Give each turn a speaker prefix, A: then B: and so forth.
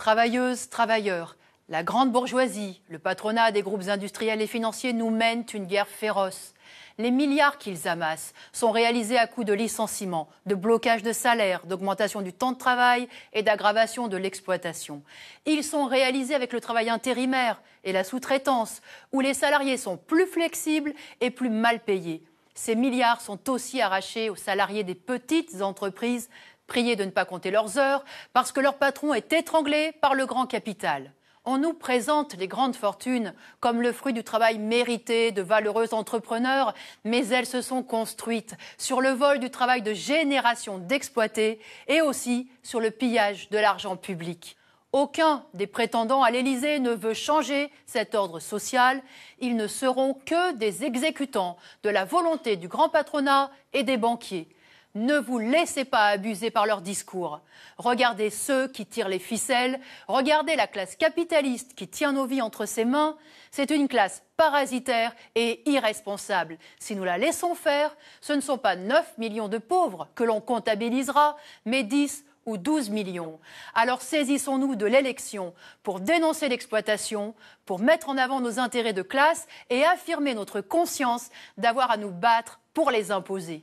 A: Travailleuses, travailleurs, la grande bourgeoisie, le patronat des groupes industriels et financiers nous mènent une guerre féroce. Les milliards qu'ils amassent sont réalisés à coup de licenciements, de blocages de salaires, d'augmentation du temps de travail et d'aggravation de l'exploitation. Ils sont réalisés avec le travail intérimaire et la sous-traitance, où les salariés sont plus flexibles et plus mal payés. Ces milliards sont aussi arrachés aux salariés des petites entreprises priés de ne pas compter leurs heures parce que leur patron est étranglé par le grand capital. On nous présente les grandes fortunes comme le fruit du travail mérité de valeureux entrepreneurs, mais elles se sont construites sur le vol du travail de générations d'exploités et aussi sur le pillage de l'argent public. Aucun des prétendants à l'Élysée ne veut changer cet ordre social. Ils ne seront que des exécutants de la volonté du grand patronat et des banquiers. Ne vous laissez pas abuser par leurs discours. Regardez ceux qui tirent les ficelles, regardez la classe capitaliste qui tient nos vies entre ses mains. C'est une classe parasitaire et irresponsable. Si nous la laissons faire, ce ne sont pas 9 millions de pauvres que l'on comptabilisera, mais 10 ou 12 millions. Alors saisissons-nous de l'élection pour dénoncer l'exploitation, pour mettre en avant nos intérêts de classe et affirmer notre conscience d'avoir à nous battre pour les imposer.